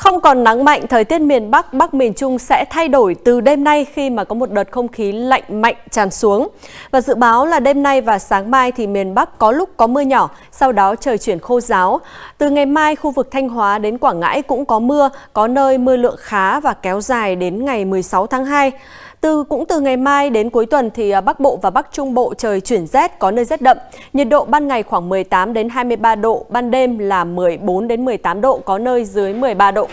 Không còn nắng mạnh, thời tiết miền Bắc, Bắc miền Trung sẽ thay đổi từ đêm nay khi mà có một đợt không khí lạnh mạnh tràn xuống. Và dự báo là đêm nay và sáng mai thì miền Bắc có lúc có mưa nhỏ, sau đó trời chuyển khô giáo. Từ ngày mai, khu vực Thanh Hóa đến Quảng Ngãi cũng có mưa, có nơi mưa lượng khá và kéo dài đến ngày 16 tháng 2. Từ cũng từ ngày mai đến cuối tuần thì à, Bắc Bộ và Bắc Trung Bộ trời chuyển rét có nơi rét đậm. Nhiệt độ ban ngày khoảng 18 đến 23 độ, ban đêm là 14 đến 18 độ, có nơi dưới 13 độ.